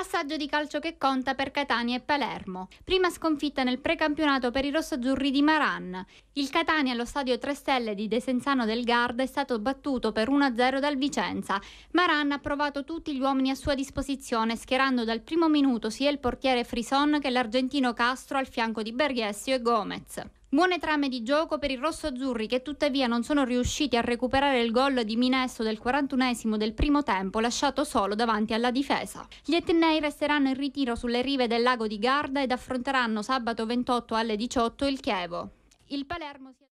assaggio di calcio che conta per Catania e Palermo. Prima sconfitta nel precampionato per i rossoazzurri di Maran. Il Catania allo stadio 3 Stelle di Desenzano del Garda è stato battuto per 1-0 dal Vicenza. Maran ha provato tutti gli uomini a sua disposizione, schierando dal primo minuto sia il portiere Frison che l'argentino Castro al fianco di Berghessio e Gomez. Buone trame di gioco per i rossoazzurri che tuttavia non sono riusciti a recuperare il gol di Minesto del 41 esimo del primo tempo lasciato solo davanti alla difesa. Gli Etnei resteranno in ritiro sulle rive del lago di Garda ed affronteranno sabato 28 alle 18 il Chievo. Il Palermo si